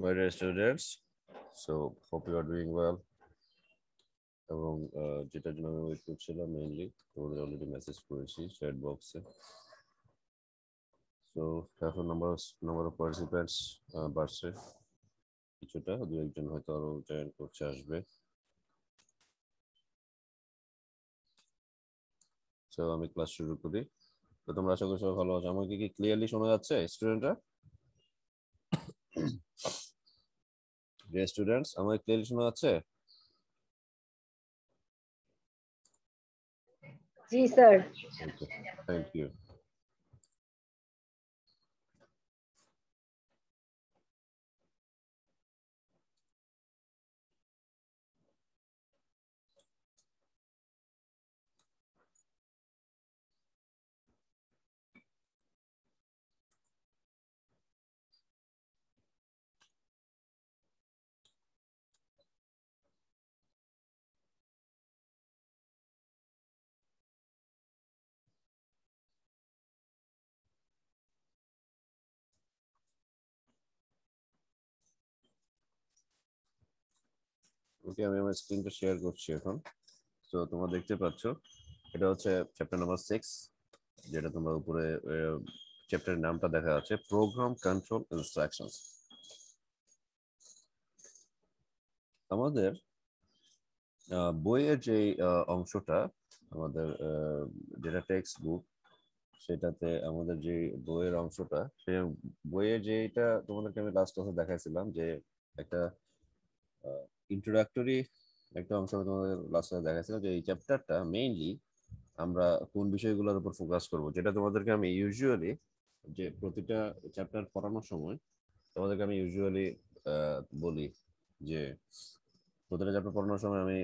my dear students so hope you are doing well এবং যেটার জন্য আমি ওয়েট করছিলাম মেইনলি তোমাদের অলরেডি মেসেজ করেছি চ্যাট বক্সে সো এখন নাম্বার নাম্বার অফ পার্টিসিপেন্টস বাড়ছে কিছুটা দু একজন হয়তো আরো জয়েন করছে আসবে সো আমি ক্লাস শুরু করি তো তোমরা আশা করি সবাই ভালো আছো আমাকে কি ক্লিয়ারলি শোনা যাচ্ছে স্টুডেন্টরা ডিয়ার স্টুডেন্টস আমার ক্লিয়ারলি শোনা যাচ্ছে জি স্যার থ্যাংক ইউ ওকে আমি আমার স্ক্রিনটা শেয়ার করছি এখন তো তোমরা দেখতে পাচ্ছ এটা হচ্ছে চ্যাপ্টার নাম্বার সিক্স যেটা তোমরা উপরে চ্যাপ্টার নামটা দেখা আছে প্রোগ্রাম কন্ট্রোল ইনস্ট্রাকশনস আমাদের বইয়ের যে অংশটা আমাদের যেটা টেক্সট বুক সেটাতে আমাদের যে বইয়ের অংশটা সে বইয়ের যেটা তোমাদেরকে আমি লাস্ট কথা দেখাইছিলাম যে একটা ইন্ট্রোডাক্টরি একটা অংশ আমি তোমাদের লাস্ট দেখাচ্ছিলাম যে এই চ্যাপ্টারটা মেইনলি আমরা কোন বিষয়গুলোর উপর ফোকাস করব যেটা তোমাদেরকে আমি ইউজুয়ালি যে প্রতিটা চ্যাপ্টার পড়ানোর সময় তোমাদেরকে আমি ইউজুয়ালি বলি যে প্রতিটা চ্যাপ্টার পড়ানোর সময় আমি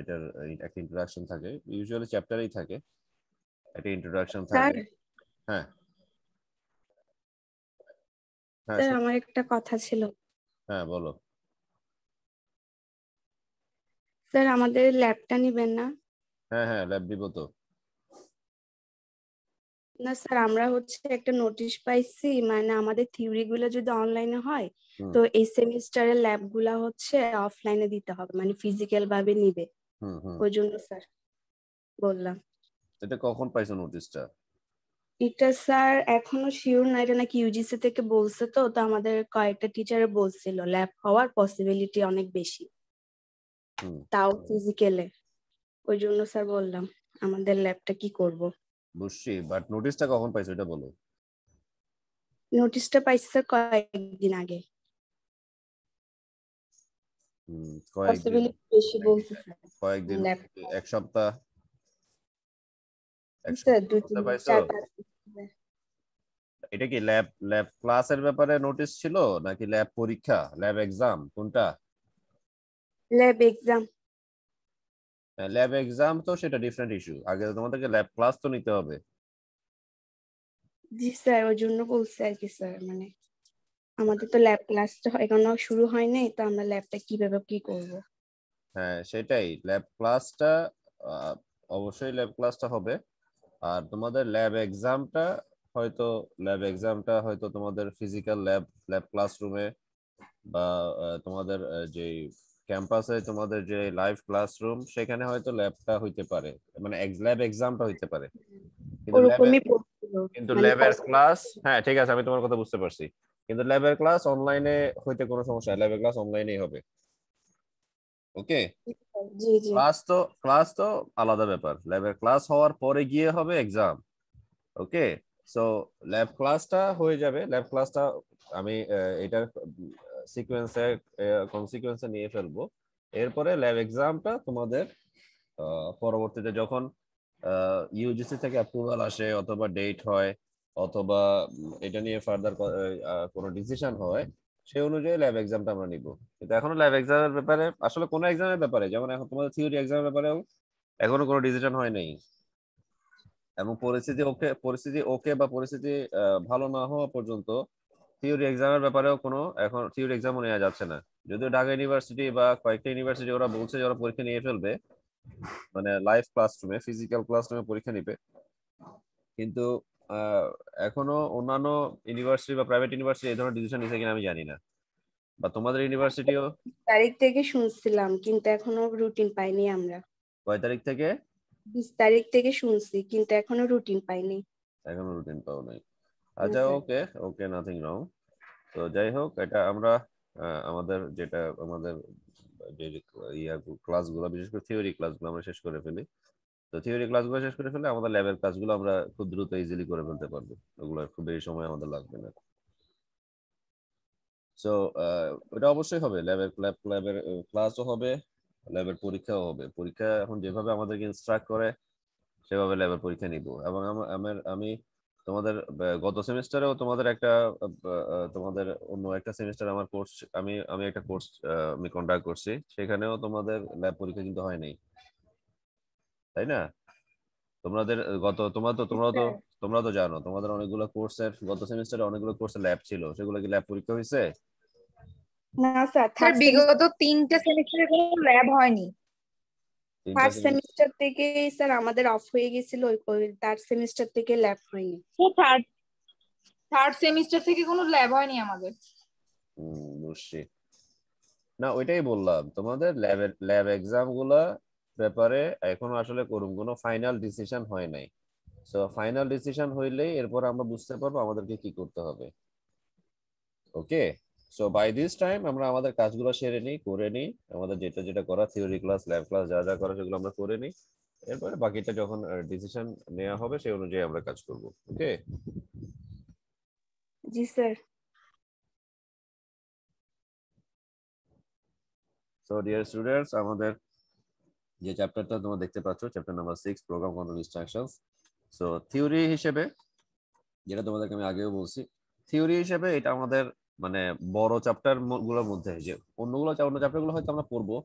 এটার একটা ইন্ট্রোডাকশন থাকে ইউজুয়ালি চ্যাপ্টারেই থাকে একটা ইন্ট্রোডাকশন থাকে হ্যাঁ হ্যাঁ আমার একটা কথা ছিল হ্যাঁ বলো স্যার আমাদের ল্যাবটা নেবেন না হ্যাঁ হ্যাঁ ল্যাব দিব তো না স্যার আমরা হচ্ছে একটা নোটিশ পাইছি মানে আমাদের থিওরি গুলো যদি অনলাইনে হয় তো এই সেমিস্টারের ল্যাব গুলা হচ্ছে অফলাইনে দিতে হবে মানে ফিজিক্যাল ভাবে নিবে ওই জন্য স্যার বললাম এটা কখন পাইছো নোটিশটা এটা স্যার এখনো শিওর না এটা নাকি ইউজিসি থেকে বলছে তো তো আমাদের কয়েকটা টিচার বলছিল ল্যাব হওয়ার পসিবিলিটি অনেক বেশি তাও ফিজিক্যালে ওই জন্য স্যার বললাম আমাদের ল্যাবটা কি করব বুঝছি বাট নোটিশটা কখন পাইছো এটা বলো নোটিশটা পাইছি স্যার কয়েকদিন আগে বলছি কয়েকদিন এক সপ্তাহ এটা কি ল্যাব ল্যাব ক্লাসের ব্যাপারে নোটিশ ছিল নাকি ল্যাব পরীক্ষা ল্যাব এক্সাম কোনটা ল্যাব এক্সাম ল্যাব এক্সাম তো সেটা ডিফারেন্ট ইস্যু আগে তোমাদেরকে ল্যাব ক্লাস তো নিতে হবে জি স্যার ওই জন্য বলছি আর কি স্যার মানে আমাদের তো ল্যাব ক্লাসটা এখনো শুরু হয় নাই তো আমরা ল্যাবটা কিভাবে কি করব হ্যাঁ সেটাই ল্যাব ক্লাসটা অবশ্যই ল্যাব ক্লাসটা হবে আর তোমাদের ল্যাব এক্সামটা হয়তো ল্যাব এক্সামটা হয়তো তোমাদের ফিজিক্যাল ল্যাব ল্যাব ক্লাসরুমে বা তোমাদের যে ক্যাম্পাসে তোমাদের যে লাইভ ক্লাসরুম সেখানে হয়তো ল্যাবটা হইতে পারে মানে ল্যাব এক্সামটা হইতে পারে কিন্তু ল্যাবের ক্লাস মানে হ্যাঁ ঠিক আছে আমি তোমার কথা বুঝতে পারছি কিন্তু ল্যাবের ক্লাস অনলাইনে হইতে কোনো সমস্যা ল্যাবের ক্লাস অনলাইনেই হবে ওকে ক্লাস তো ক্লাস তো আলাদা ব্যাপার ল্যাবের ক্লাস হওয়ার পরে গিয়ে হবে এক্সাম ওকে সো ল্যাব ক্লাসটা হয়ে যাবে ল্যাব ক্লাসটা আমি এটার সিকোয়েন্সে কনসিকোয়েন্সে নিয়ে ফেলবো এরপরে ল্যাব এক্সামটা তোমাদের পরবর্তীতে যখন ইউজিসি থেকে অ্যাপ্রুভাল আসে অথবা ডেট হয় অথবা এটা নিয়ে ফার্দার কোনো ডিসিশন হয় সেই অনুযায়ী ল্যাব এক্সামটা আমরা নিব কিন্তু এখনো ল্যাব এক্সামের ব্যাপারে আসলে কোনো এক্সামের ব্যাপারে যেমন এখন তোমাদের থিওরি এক্সামের ব্যাপারেও এখনো কোনো ডিসিশন হয় নাই এবং পরিস্থিতি ওকে পরিস্থিতি ওকে বা পরিস্থিতি ভালো না হওয়া পর্যন্ত থিওরি এক্সামের ব্যাপারেও কোনো এখন থিওরি এক্সামও নেওয়া যাচ্ছে না যদিও ঢাকা ইউনিভার্সিটি বা কয়েকটা ইউনিভার্সিটি ওরা বলছে যে ওরা পরীক্ষা নিয়ে ফেলবে মানে লাইভ ক্লাসরুমে ফিজিক্যাল ক্লাসরুমে পরীক্ষা নিবে কিন্তু এখনো অন্যান্য ইউনিভার্সিটি বা প্রাইভেট ইউনিভার্সিটি এই ধরনের ডিসিশন নিয়েছে কিনা আমি জানি না বা তোমাদের ইউনিভার্সিটিও তারিখ থেকে শুনছিলাম কিন্তু এখনো রুটিন পাইনি আমরা কয় তারিখ থেকে বিশ তারিখ থেকে শুনছি কিন্তু এখনো রুটিন পাইনি এখনো রুটিন পাও নাই আচ্ছা ওকে ওকে নাথিং রং তো যাই হোক এটা আমরা আমাদের যেটা আমাদের ইয়া ক্লাসগুলো বিশেষ করে থিওরি ক্লাসগুলো আমরা শেষ করে ফেলি তো থিওরি ক্লাসগুলো শেষ করে ফেলে আমাদের ল্যাবের কাজগুলো আমরা খুব দ্রুত ইজিলি করে ফেলতে পারবো ওগুলো খুব বেশি সময় আমাদের লাগবে না সো এটা অবশ্যই হবে ল্যাবের ল্যাব ল্যাবের ক্লাসও হবে ল্যাবের পরীক্ষাও হবে পরীক্ষা এখন যেভাবে আমাদেরকে ইনস্ট্রাক্ট করে সেভাবে ল্যাবের পরীক্ষা নিব এবং আমার আমি তোমাদের গত সেমিস্টারেও তোমাদের একটা তোমাদের অন্য একটা সেমিস্টার আমার কোর্স আমি আমি একটা কোর্স আমি কন্ডাক্ট করছি সেখানেও তোমাদের ল্যাব পরীক্ষা কিন্তু হয় নাই তাই না তোমাদের গত তোমরা তো তোমরা তো হ্যাঁ। তোমরা তো জানো তোমাদের অনেকগুলো কোর্সের গত সেমিস্টারে অনেকগুলো কোর্সের ল্যাব ছিল সেগুলো কি ল্যাব পরীক্ষা হয়েছে না স্যার বিগত তিনটা সেমিস্টারে কোনো ল্যাব হয়নি ফার্স্ট সেমিস্টার থেকে স্যার আমাদের অফ হয়ে গেছিল ওই থার্ড সেমিস্টার থেকে ল্যাব হয়নি থার্ড থার্ড সেমিস্টার থেকে কোনো ল্যাব হয়নি আমাদের বুঝছি না ওইটাই বললাম তোমাদের ল্যাবের ল্যাব এক্সাম গুলো ব্যাপারে এখনো আসলে করুম কোনো ফাইনাল ডিসিশন হয় নাই সো ফাইনাল ডিসিশন হইলেই এরপর আমরা বুঝতে পারবো আমাদেরকে কি করতে হবে okay so by this time আমরা আমাদের কাজগুলো সেরে নিই করে নিই আমাদের যেটা যেটা করা থিওরি ক্লাস ল্যাব ক্লাস যা যা করা সেগুলো আমরা করে নিই এরপরে বাকিটা যখন ডিসিশন নেওয়া হবে সেই অনুযায়ী আমরা কাজ করব ওকে জি স্যার সো ডিয়ার স্টুডেন্টস আমাদের যে চ্যাপ্টারটা তোমরা দেখতে পাচ্ছ chapter number six program control instructions so theory হিসেবে যেটা তোমাদেরকে আমি আগেও বলছি থিওরি হিসেবে এটা আমাদের মানে বড় চ্যাপ্টার গুলোর মধ্যে যে অন্যগুলো অন্য চ্যাপ্টার গুলো হয়তো আমরা পড়বো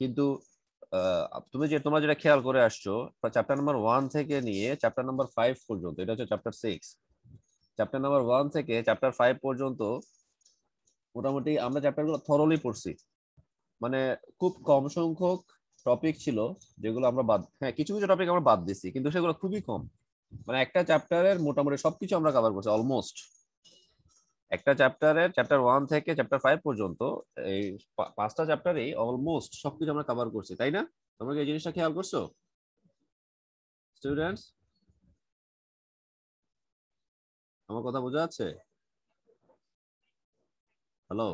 কিন্তু তুমি যে তোমরা যেটা খেয়াল করে আসছো চ্যাপ্টার নাম্বার ওয়ান থেকে নিয়ে চ্যাপ্টার নাম্বার ফাইভ পর্যন্ত এটা হচ্ছে chapter six chapter number one থেকে চ্যাপ্টার ফাইভ পর্যন্ত মোটামুটি আমরা চ্যাপ্টারগুলো থরলি পড়ছি মানে খুব কম সংখ্যক টপিক ছিল যেগুলো আমরা বাদ হ্যাঁ কিছু কিছু টপিক আমরা বাদ দিছি কিন্তু সেগুলো খুবই কম মানে একটা চ্যাপ্টারের মোটামুটি সবকিছু আমরা কভার করছি অলমোস্ট একটা চ্যাপ্টারে চ্যাপ্টার ওয়ান থেকে চ্যাপ্টার ফাইভ পর্যন্ত এই পাঁচটা চ্যাপ্টারে অলমোস্ট সবকিছু আমরা কভার করছি তাই না তোমরা কি এই জিনিসটা খেয়াল করছো স্টুডেন্টস আমার কথা বোঝা যাচ্ছে হ্যালো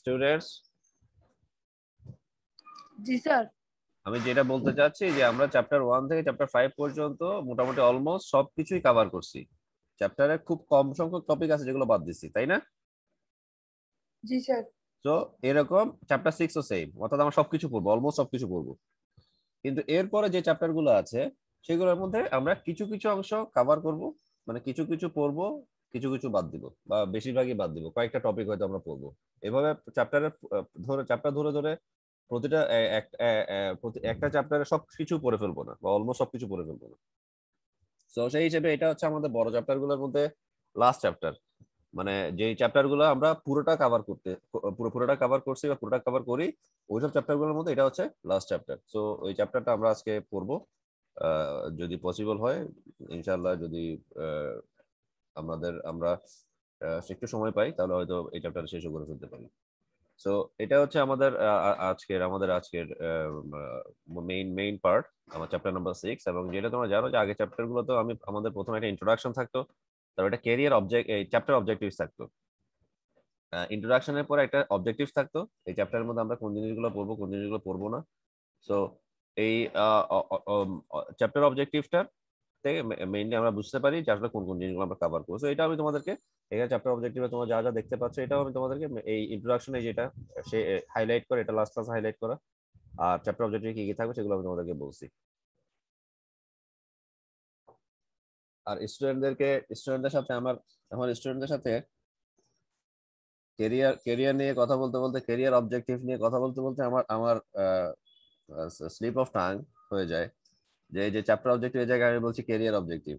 স্টুডেন্টস জি স্যার আমি যেটা বলতে চাচ্ছি যে আমরা চ্যাপ্টার ওয়ান থেকে চ্যাপ্টার ফাইভ পর্যন্ত মোটামুটি অলমোস্ট সবকিছুই কভার করছি চ্যাপ্টারে খুব কম সংখ্যক টপিক আছে যেগুলো বাদ দিছি তাই না জি স্যার তো এরকম চ্যাপ্টার সিক্স ও সেম অর্থাৎ আমরা সবকিছু পড়বো অলমোস্ট সবকিছু পড়ব কিন্তু এরপরে যে চ্যাপ্টারগুলো আছে সেগুলোর মধ্যে আমরা কিছু কিছু অংশ কভার করব মানে কিছু কিছু পড়বো কিছু কিছু বাদ দিব বা বেশিরভাগই বাদ দিব কয়েকটা টপিক হয়তো আমরা পড়বো এভাবে চ্যাপ্টারের ধরে চ্যাপ্টার ধরে ধরে প্রতিটা একটা চ্যাপ্টারে সবকিছু পড়ে ফেলবো না বা অলমোস্ট সবকিছু পড়ে ফেলবো না তো সেই হিসেবে এটা হচ্ছে আমাদের বড় চ্যাপ্টারগুলোর মধ্যে লাস্ট চ্যাপ্টার মানে যে চ্যাপ্টারগুলো আমরা পুরোটা কভার করতে পুরো পুরোটা কভার করছি বা পুরোটা কভার করি ওইসব চ্যাপ্টারগুলোর মধ্যে এটা হচ্ছে লাস্ট চ্যাপ্টার সো ওই চ্যাপ্টারটা আমরা আজকে পড়বো যদি পসিবল হয় ইনশাল্লাহ যদি আমাদের আমরা একটু সময় পাই তাহলে হয়তো এই চ্যাপ্টার শেষও করে ফেলতে পারি সো এটা হচ্ছে আমাদের আজকের আমাদের আজকের মেইন মেইন পার্ট আমার চ্যাপ্টার নাম্বার সিক্স এবং যেটা তোমরা জানো যে আগে চ্যাপ্টার গুলো তো আমি আমাদের প্রথমে একটা ইন্ট্রোডাকশন থাকতো তারপর একটা ক্যারিয়ার অবজেক্ট এই চ্যাপ্টার অবজেক্টিভস থাকতো ইন্ট্রোডাকশনের পর একটা অবজেক্টিভস থাকতো এই চ্যাপ্টারের মধ্যে আমরা কোন জিনিসগুলো পড়বো কোন জিনিসগুলো পড়বো না সো এই চ্যাপ্টার অবজেক্টিভটা থেকে মেইনলি আমরা বুঝতে পারি যে আসলে কোন কোন জিনিসগুলো আমরা কভার করবো সো এটা আমি তোমাদেরকে এখানে চ্যাপ্টার অবজেক্টিভে তোমরা যা যা দেখতে পাচ্ছ এটাও আমি তোমাদেরকে এই ইন্ট্রোডাকশনে যেটা সে হাইলাইট করে এটা লাস্ট ক্লাসে হাইলাইট করা আর চ্যাপ্টার অবজেক্টিভে কি কি থাকবে সেগুলো আমি তোমাদেরকে বলছি আর স্টুডেন্টদেরকে স্টুডেন্টদের সাথে আমার এখন স্টুডেন্টদের সাথে কেরিয়ার কেরিয়ার নিয়ে কথা বলতে বলতে কেরিয়ার অবজেক্টিভ নিয়ে কথা বলতে বলতে আমার আমার স্লিপ অফ টাং হয়ে যায় যে যে চ্যাপ্টার অবজেক্টিভের জায়গায় আমি বলছি কেরিয়ার অবজেক্টিভ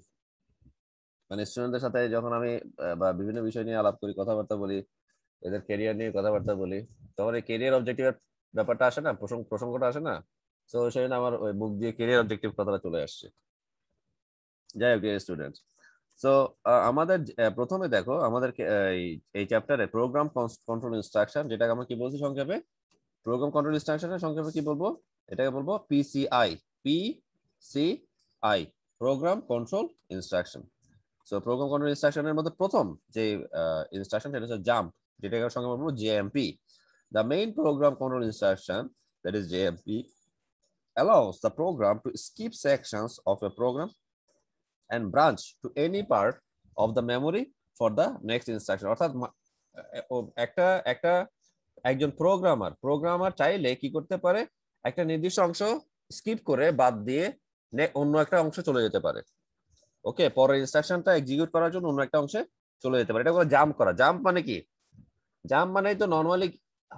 মানে স্টুডেন্টদের সাথে যখন আমি বা বিভিন্ন বিষয় নিয়ে আলাপ করি কথাবার্তা বলি এদের কেরিয়ার নিয়ে কথাবার্তা বলি তখন এই কেরিয়ার অবজেক্টিভের ব্যাপারটা আসে না প্রসঙ্গ প্রসঙ্গটা আসে না তো সেই জন্য আমার ওই বুক দিয়ে কেরিয়ার অবজেক্টিভ কথাটা চলে আসছে যাই হোক স্টুডেন্ট সো আমাদের প্রথমে দেখো আমাদের এই চ্যাপ্টারে প্রোগ্রাম কন্ট্রোল ইনস্ট্রাকশন যেটাকে আমরা কি বলছি সংক্ষেপে প্রোগ্রাম কন্ট্রোল ইনস্ট্রাকশনের সংক্ষেপে কি বলবো এটাকে বলবো PCI P C I program control instruction so program control ইনস্ট্রাকশনের মধ্যে প্রথম যে ইনস্ট্রাকশন সেটা হচ্ছে জাম্প যেটাকে সঙ্গে বলবো JMP the main program control instruction that is JMP allows the program to skip sections of a program and branch to any part of the memory for the next instruction অর্থাৎ একটা একটা একজন programmer programmer চাইলে কি করতে পারে একটা নির্দিষ্ট অংশ স্কিপ করে বাদ দিয়ে অন্য একটা অংশ চলে যেতে পারে ওকে পরের ইনস্ট্রাকশনটা এক্সিকিউট করার জন্য অন্য একটা অংশে চলে যেতে পারে এটা বলে জাম্প করা জাম্প মানে কি জাম্প মানে তো নর্মালি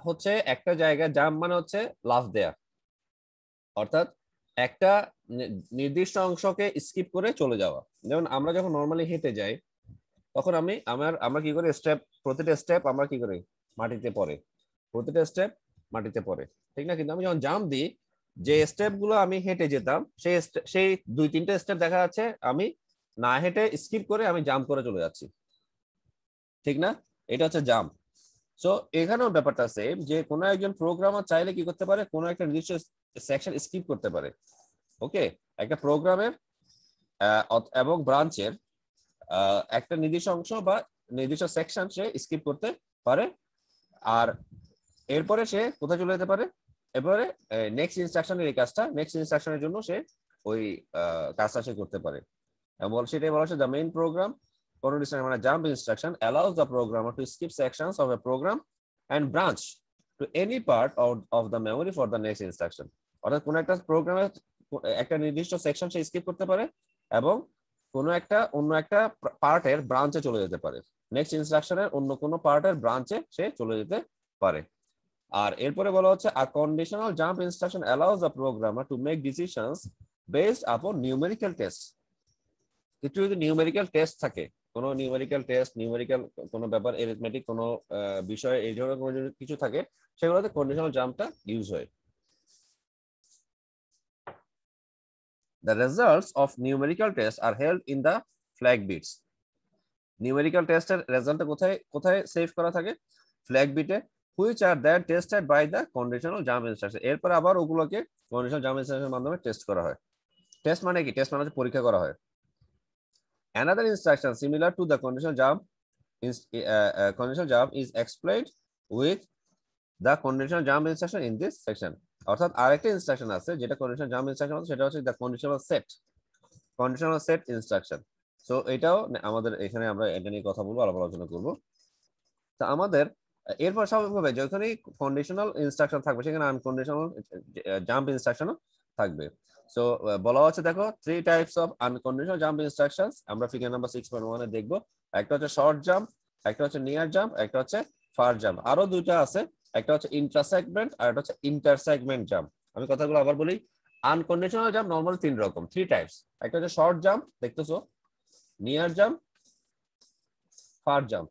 হচ্ছে একটা জায়গা জাম্প মানে হচ্ছে লাফ দেয়া অর্থাৎ একটা নির্দিষ্ট অংশকে স্কিপ করে চলে যাওয়া যেমন আমরা যখন নর্মালি হেঁটে যাই তখন আমি আমার আমরা কি করি স্টেপ প্রতিটা স্টেপ আমরা কি করি মাটিতে পড়ে প্রতিটা স্টেপ মাটিতে পড়ে ঠিক না কিন্তু আমি যখন জাম্প দিই যে স্টেপ গুলো আমি হেঁটে যেতাম সেই সেই দুই তিনটা স্টেপ দেখা যাচ্ছে আমি না হেঁটে স্কিপ করে আমি জাম্প করে চলে যাচ্ছি ঠিক না এটা হচ্ছে জাম্প সো এখানেও ব্যাপারটা সেম যে কোনো একজন প্রোগ্রামার চাইলে কি করতে পারে কোনো একটা নির্দিষ্ট সেকশন স্কিপ করতে পারে ওকে একটা প্রোগ্রামের এবং ব্রাঞ্চের একটা নির্দিষ্ট অংশ বা নির্দিষ্ট সেকশন সে স্কিপ করতে পারে আর এরপরে সে কোথায় চলে যেতে পারে এরপরে নেক্সট ইনস্ট্রাকশনের এই কাজটা নেক্সট ইনস্ট্রাকশনের জন্য সে ওই কাজটা সে করতে পারে সেটাই বলা হচ্ছে দ্য মেইন প্রোগ্রাম কন্ডিশন মানে jump instruction allows the programmer to skip sections of a program and branch to any part of the memory for the next instruction অর্থাৎ কোনো একটা প্রোগ্রামের একটা নির্দিষ্ট সেকশন সে স্কিপ করতে পারে এবং কোনো একটা অন্য একটা পার্টের ব্রাঞ্চে চলে যেতে পারে নেক্সট ইনস্ট্রাকশনের অন্য কোনো পার্টের ব্রাঞ্চে সে চলে যেতে পারে আর এরপরে বলা হচ্ছে a conditional jump instruction allows the programmer to make decisions based upon numerical test একটু যদি নিউমেরিক্যাল টেস্ট থাকে কোনো নিউমেরিক্যাল টেস্ট নিউমেরিক্যাল কোনো ব্যাপার এরিথমেটিক কোনো বিষয় এই ধরনের কোনো কিছু থাকে সেগুলোতে কন্ডিশনাল জাম্পটা ইউজ হয় the results of numerical test are held in the flag bits numerical টেস্টের এর রেজাল্টটা কোথায় কোথায় সেভ করা থাকে ফ্ল্যাগ বিটে which are that tested by the conditional jump instruction এরপর আবার ওগুলোকে কন্ডিশনাল জাম্প ইনস্ট্রাকশনের মাধ্যমে টেস্ট করা হয় টেস্ট মানে কি টেস্ট মানে পরীক্ষা করা হয় Another instruction similar to the conditional jump is uh, uh, conditional jump is explained with the conditional jump instruction in this section. অর্থাৎ আরেকটা ইনস্ট্রাকশন আছে যেটা কন্ডিশনাল জাম্প ইনস্ট্রাকশন আছে সেটা হচ্ছে the conditional set conditional set instruction so এটাও আমাদের এখানে আমরা এটা নিয়ে কথা বলবো আলাপ আলোচনা করবো তা আমাদের এরপর স্বাভাবিকভাবে যখনই কন্ডিশনাল ইনস্ট্রাকশন থাকবে সেখানে আনকন্ডিশনাল জাম্প ইনস্ট্রাকশনও থাকবে সো বলা হচ্ছে দেখো three types of unconditional jump instructions আমরা ফিগার নাম্বার সিক্স এ দেখব দেখবো একটা হচ্ছে শর্ট জাম্প একটা হচ্ছে নিয়ার জাম্প একটা হচ্ছে ফার জাম্প আরো দুইটা আছে একটা হচ্ছে ইন্টারসেগমেন্ট আর একটা হচ্ছে ইন্টারসেগমেন্ট জাম্প আমি কথাগুলো আবার বলি আনকন্ডিশনাল জাম্প নর্মাল তিন রকম থ্রি টাইপস একটা হচ্ছে শর্ট জাম্প দেখতেছো নিয়ার জাম্প ফার জাম্প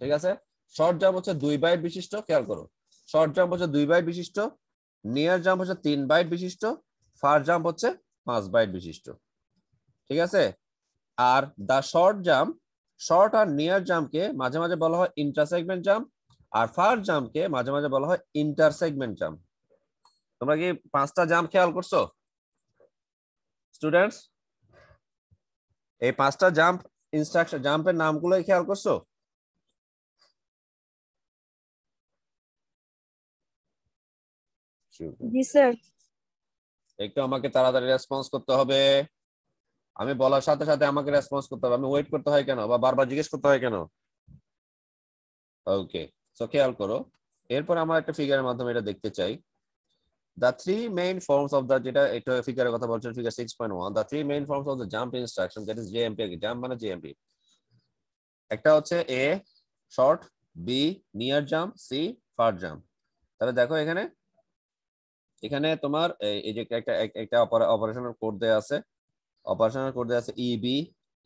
ঠিক আছে শর্ট জাম্প হচ্ছে দুই বাইট বিশিষ্ট খেয়াল করো শর্ট জাম্প হচ্ছে দুই বাইট বিশিষ্ট নিয়ার জাম্প হচ্ছে তিন বাইট বিশিষ্ট ফার জাম্প হচ্ছে পাঁচ বাইট বিশিষ্ট ঠিক আছে আর দ্য শর্ট জাম্প শর্ট আর নিয়ার জাম্পকে মাঝে মাঝে বলা হয় ইন্টারসেগমেন্ট জাম্প আর ফার জাম্পকে মাঝে মাঝে বলা হয় ইন্টারসেগমেন্ট জাম্প তোমরা কি পাঁচটা জাম্প খেয়াল করছো স্টুডেন্টস এই পাঁচটা জাম্প ইনস্ট্রাকশন জাম্পের নামগুলোই খেয়াল করছো একটু আমাকে তাড়াতাড়ি রেসপন্স করতে হবে আমি বলার সাথে সাথে আমাকে রেসপন্স করতে হবে আমি ওয়েট করতে হয় কেন বা বারবার জিজ্ঞেস করতে হয় কেন ওকে সো খেয়াল করো এরপর আমরা একটা ফিগারের মাধ্যমে এটা দেখতে চাই the three main forms of the যেটা এটা ফিগারের কথা বলছেন figure six point one the three main forms of the jump instruction that is JMP jump মানে জেএমপি একটা হচ্ছে A short B near jump C far jump তাহলে দেখো এখানে এখানে তোমার এই যে একটা একটা অপারেশনাল কোড দেয়া আছে অপারেশনাল কোড দেয়া আছে ইবি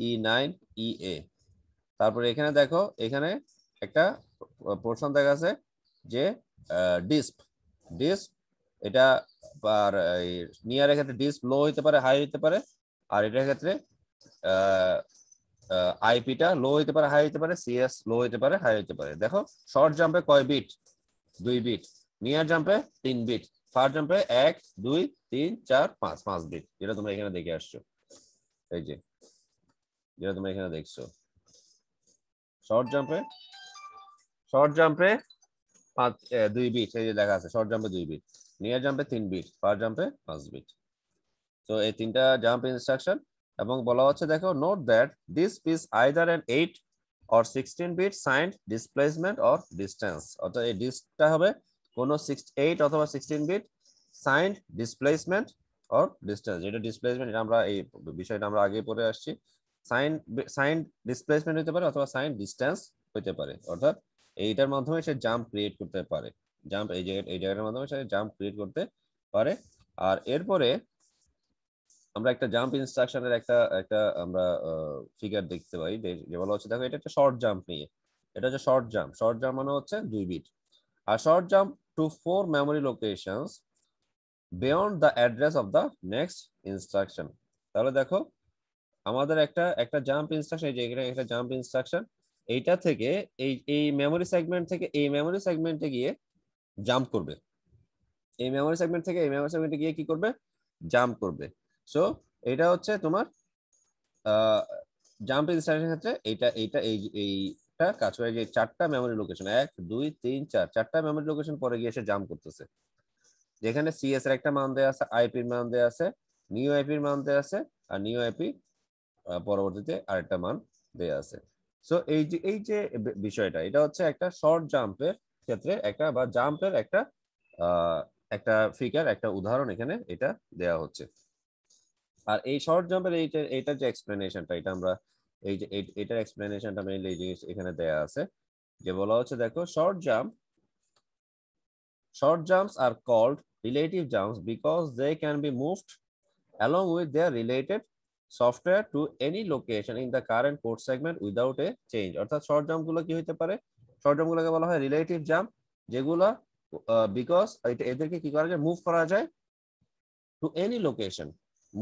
ই নাইন ই এ তারপরে এখানে দেখো এখানে একটা পোর্শন দেখা আছে যে ডিস্প ডিস্প এটা আর নিয়ারের ক্ষেত্রে ডিস্প লো হইতে পারে হাই হইতে পারে আর এটার ক্ষেত্রে আইপিটা লো হইতে পারে হাই হইতে পারে সিএস লো হইতে পারে হাই হইতে পারে দেখো শর্ট জাম্পে কয় বিট দুই বিট নিয়ার জাম্পে তিন বিট ফার্স্ট জাম্পে এক দুই তিন চার পাঁচ পাঁচ বিট যেটা তোমরা এখানে দেখে আসছো এই যে যেটা তোমরা এখানে দেখছো শর্ট জাম্পে শর্ট জাম্পে পাঁচ দুই বিট এই যে দেখা আছে শর্ট জাম্পে দুই বিট নিয়ার জাম্পে তিন বিট ফার জাম্পে পাঁচ বিট তো এই তিনটা জাম্প ইনস্ট্রাকশন এবং বলা হচ্ছে দেখো note that this piece either an eight or sixteen bit signed displacement or distance অর্থাৎ এই ডিস্কটা হবে কোনো সিক্স এইট অথবা sixteen bit signed displacement or distance যেটা ডিসপ্লেসমেন্ট এটা আমরা এই বিষয়টা আমরা আগে পড়ে আসছি সাইন সাইন ডিসপ্লেসমেন্ট হতে পারে অথবা সাইন ডিস্টেন্স হতে পারে অর্থাৎ এইটার মাধ্যমে সে জাম্প ক্রিয়েট করতে পারে জাম্প এই জায়গায় এই জায়গাটার মাধ্যমে সে জাম্প ক্রিয়েট করতে পারে আর এরপরে আমরা একটা জাম্প ইনস্ট্রাকশনের একটা একটা আমরা ফিগার দেখতে পাই যে বলা হচ্ছে দেখো এটা একটা শর্ট জাম্প নিয়ে এটা হচ্ছে শর্ট জাম্প শর্ট জাম্প মানে হচ্ছে দুই বিট আর short jump to four memory locations beyond the address of the next instruction তাহলে দেখো আমাদের একটা একটা জাম্প ইনস্ট্রাকশন এই যে এখানে একটা জাম্প ইনস্ট্রাকশন এইটা থেকে এই এই মেমোরি সেগমেন্ট থেকে এই মেমোরি সেগমেন্টে গিয়ে জাম্প করবে এই মেমোরি সেগমেন্ট থেকে এই মেমোরি সেগমেন্টে গিয়ে কি করবে জাম্প করবে সো এটা হচ্ছে তোমার জাম্প ইনস্ট্রাকশন ক্ষেত্রে এটা এইটা এই এই চারটা কাজ হয়ে গিয়ে চারটা মেমোরি লোকেশন এক দুই তিন চার চারটা মেমোরি লোকেশন পরে গিয়ে এসে জাম করতেছে যেখানে সিএস এর একটা মান দেওয়া আছে আইপি এর মান দেওয়া আছে নিউ আইপি এর মান দেওয়া আছে আর নিউ আইপি পরবর্তীতে আরেকটা মান দেওয়া আছে সো এই যে এই যে বিষয়টা এটা হচ্ছে একটা শর্ট জাম্পের ক্ষেত্রে একটা বা জাম্পের একটা একটা ফিগার একটা উদাহরণ এখানে এটা দেয়া হচ্ছে আর এই শর্ট জাম্পের এইটা এটা যে এক্সপ্লেনেশনটা এটা আমরা এই যে এটার এক্সপ্লেনেশনটা মেইনলি এই জিনিস এখানে দেয়া আছে যে বলা হচ্ছে দেখো short jump short jumps are called relative jumps because they can be moved along with their related software to any location in the current code segment without a change অর্থাৎ শর্ট জাম্পগুলো কি হইতে পারে শর্ট জাম্পগুলোকে বলা হয় relative jump যেগুলো because এদেরকে কি করা যায় মুভ করা যায় টু এনি লোকেশন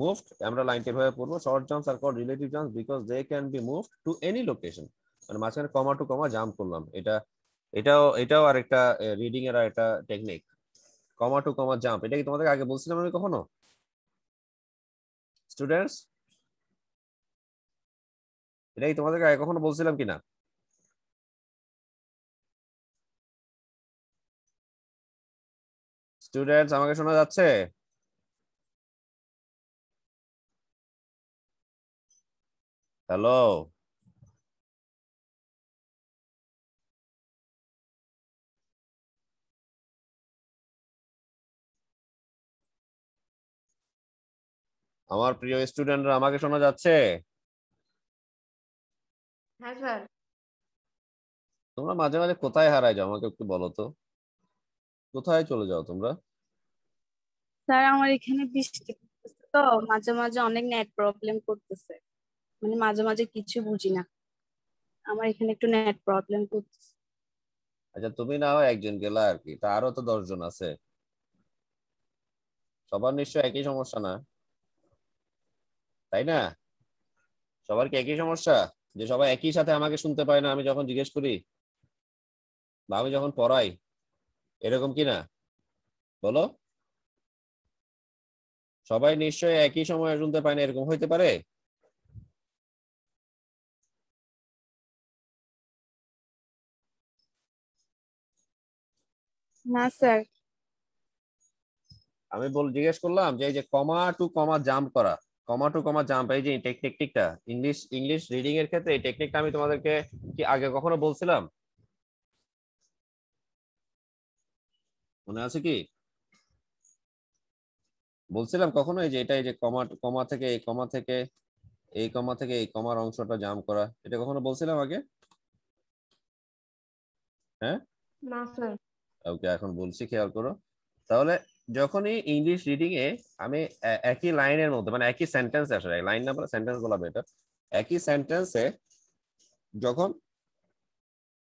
মুভড আমরা লাইনটি এভাবে পড়বো short jumps R call relative jumps because they can be moved to any location মানে মাঝখানে কমা টু কমা জাম্প করলাম এটা এটাও এটাও আর একটা রিডিং এর আর একটা technique comma to comma jump এটা কি তোমাদের আগে বলছিলাম আমি কখনো স্টুডেন্টস এটা কি তোমাদেরকে আগে কখনো বলছিলাম কিনা স্টুডেন্টস আমাকে শোনা যাচ্ছে Hello. আমার প্রিয় স্টুডেন্টরা আমাকে শোনা যাচ্ছে হ্যাঁ, তোমরা মাঝে মাঝে কোথায় হারাই যাও আমাকে একটু বলো তো কোথায় চলে যাও তোমরা স্যার আমার এখানে বৃষ্টি তো মাঝে মাঝে অনেক নেট প্রবলেম করতেছে মানে মাঝে মাঝে কিছু বুঝি না আমার এখানে একটু নেট প্রবলেম করছে আচ্ছা তুমি না একজন গেলা আর কি তা আরো তো দশজন আছে সবার নিশ্চয় একই সমস্যা না তাই না সবার কি একই সমস্যা যে সবাই একই সাথে আমাকে শুনতে পায় না আমি যখন জিজ্ঞেস করি বা আমি যখন পড়াই এরকম কি না বলো সবাই নিশ্চয়ই একই সময় শুনতে পায় না এরকম হইতে পারে না স্যার আমি বল জিজ্ঞেস করলাম যে এই যে কমা টু কমা জাম্প করা কমা টু কমা জাম্প এই যে টেকনিকটা ইংলিশ ইংলিশ রিডিং এর ক্ষেত্রে এই টেকনিকটা আমি তোমাদেরকে কি আগে কখনো বলছিলাম মনে আছে কি বলছিলাম কখনো এই যে এটা এই যে কমা কমা থেকে এই কমা থেকে এই কমা থেকে এই কমার অংশটা জাম্প করা এটা কখনো বলছিলাম আগে হ্যাঁ না স্যার ওকে এখন বলছি খেয়াল করো তাহলে যখনই ইংলিশ রিডিং এ আমি একই লাইনের মধ্যে মানে একই সেন্টেন্স আসে লাইন না বলে সেন্টেন্স বলা বেটার একই সেন্টেন্সে যখন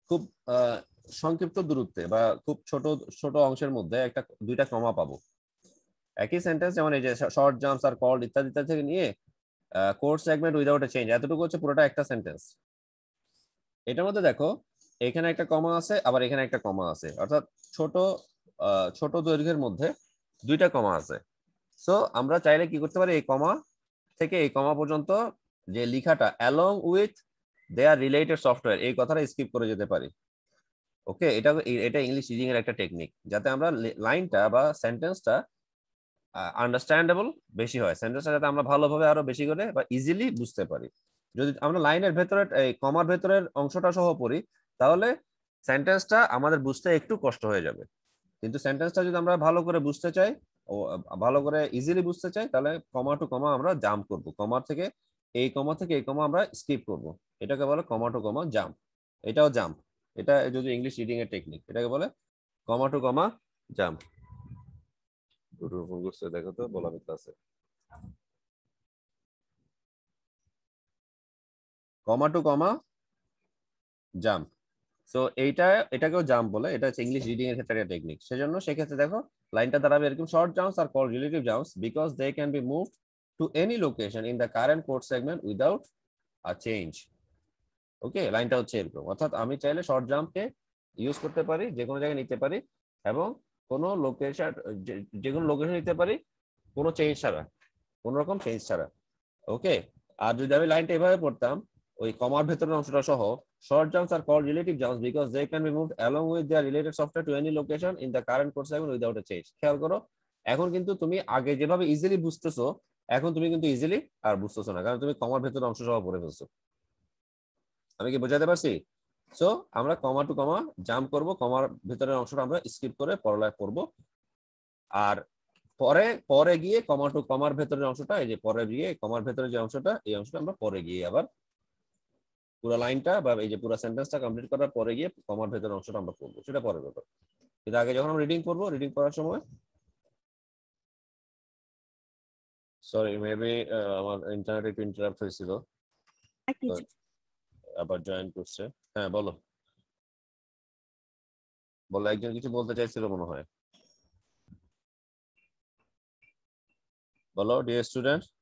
খুব সংক্ষিপ্ত দূরত্বে বা খুব ছোট ছোট অংশের মধ্যে একটা দুইটা কমা পাবো একই সেন্টেন্স যেমন এই যে শর্ট জাম্পস আর কল ইত্যাদি ইত্যাদি থেকে নিয়ে কোর্স সেগমেন্ট উইদাউট এ চেঞ্জ এতটুকু হচ্ছে পুরোটা একটা সেন্টেন্স এটার মধ্যে দেখো এখানে একটা কমা আছে আবার এখানে একটা কমা আছে অর্থাৎ ছোট ছোট দৈর্ঘ্যের মধ্যে দুইটা কমা আছে সো আমরা চাইলে কি করতে পারি এই কমা থেকে এই কমা পর্যন্ত যে লেখাটা along with they are related software এই কথাটা স্কিপ করে যেতে পারি ওকে এটা এটা ইংলিশ রিডিং এর একটা টেকনিক যাতে আমরা লাইনটা বা সেন্টেন্সটা আন্ডারস্ট্যান্ডেবল বেশি হয় সেন্টেন্সটা যাতে আমরা ভালোভাবে আরো বেশি করে বা ইজিলি বুঝতে পারি যদি আমরা লাইনের ভেতরে কমার ভেতরের অংশটা সহ পড়ি তাহলে সেন্টেন্সটা আমাদের বুঝতে একটু কষ্ট হয়ে যাবে কিন্তু সেন্টেন্সটা যদি আমরা ভালো করে বুঝতে চাই ভালো করে ইজিলি বুঝতে চাই তাহলে কমা টু কমা আমরা জাম্প করব কমা থেকে এই কমা থেকে এই কমা আমরা স্কিপ করব এটাকে বলে কমা টু কমা জাম্প এটাও জাম্প এটা যদি ইংলিশ রিডিং এর টেকনিক এটাকে বলে comma to comma jump phone করছে দেখো তো বলা আছে comma to comma jump so এইটা এটাকেও জাম্প বলে এটা হচ্ছে ইংলিশ রিডিং এর ক্ষেত্রে একটা টেকনিক সেজন্য সেক্ষেত্রে দেখো লাইনটা দাঁড়াবে এরকম short jumps R call relative jumps because they can be move to any location in the current course segment without a change okay লাইনটা হচ্ছে এরকম অর্থাৎ আমি চাইলে শর্ট জাম্পকে ইউজ করতে পারি যে কোনো জায়গায় নিতে পারি এবং কোনো লোকেশন যে কোনো লোকেশন নিতে পারি কোনো চেঞ্জ ছাড়া কোনো রকম চেঞ্জ ছাড়া ওকে আর যদি আমি লাইনটা এভাবে পড়তাম ওই কমার ভেতরের অংশটা সহ short jumps R call relative jumps because they can be moved along with their related software to any location in the current course segment without a change খেয়াল করো এখন কিন্তু তুমি আগে যেভাবে ইজিলি বুঝতেছো এখন তুমি কিন্তু ইজিলি আর বুঝতেছো না কারণ তুমি কমার ভেতরের অংশ সহ পড়ে ফেলছো আমি কি বোঝাতে পারছি সো আমরা কমা টু কমা জাম্প করব কমার ভেতরের অংশটা আমরা স্কিপ করে পড়ালেখা পড়ব আর পরে পরে গিয়ে কমা টু কমার ভেতরের অংশটা এই যে পরে গিয়ে কমার ভেতরের যে অংশটা এই অংশটা আমরা পরে গিয়ে আবার পুরো লাইনটা বা এই যে পুরো সেন্টেন্সটা কমপ্লিট করার পরে গিয়ে কমার ভেতরের অংশটা আমরা করবো সেটা পরের ব্যাপার কিন্তু আগে যখন আমরা রিডিং করবো রিডিং করার সময় সরি মেবি uh, আমার ইন্টারনেট একটু ইন্টারাপ্ট হয়েছিল আবার জয়েন করছে হ্যাঁ বলো বলো একজন কিছু বলতে চাইছিল মনে হয় বলো ডিয়ার স্টুডেন্ট